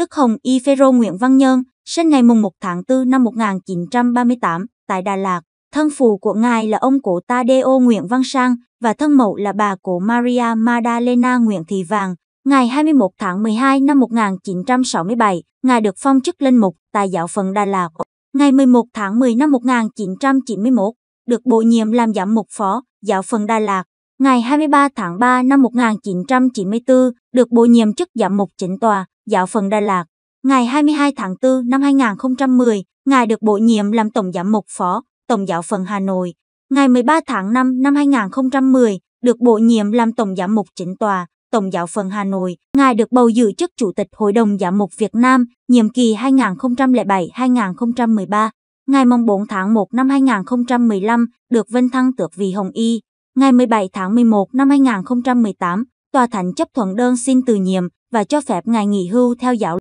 Đức Hồng Y Phêrô Nguyễn Văn Nhân, sinh ngày mùng 1 tháng 4 năm 1938 tại Đà Lạt. Thân phụ của ngài là ông cổ Tadeo Nguyễn Văn Sang và thân mẫu là bà cụ Maria Madalena Nguyễn Thị Vàng. Ngày 21 tháng 12 năm 1967, ngài được phong chức linh mục tại giáo phận Đà Lạt. Ngày 11 tháng 10 năm 1991, được bổ nhiệm làm giám mục phó giáo phận Đà Lạt ngày 23 tháng 3 năm 1994, được bổ nhiệm chức giám mục chính tòa, giáo phận Đà Lạt. Ngày 22 tháng 4 năm 2010, Ngài được bổ nhiệm làm Tổng giám mục phó, Tổng giáo phận Hà Nội. Ngày 13 tháng 5 năm 2010, được bổ nhiệm làm Tổng giám mục chính tòa, Tổng giáo phận Hà Nội. Ngài được bầu giữ chức Chủ tịch Hội đồng Giám mục Việt Nam, nhiệm kỳ 2007-2013. Ngày 4 tháng 1 năm 2015, được vinh thăng tước vị Hồng Y. Ngày 17 tháng 11 năm 2018, Tòa Thánh chấp thuận đơn xin từ nhiệm và cho phép ngài nghỉ hưu theo giáo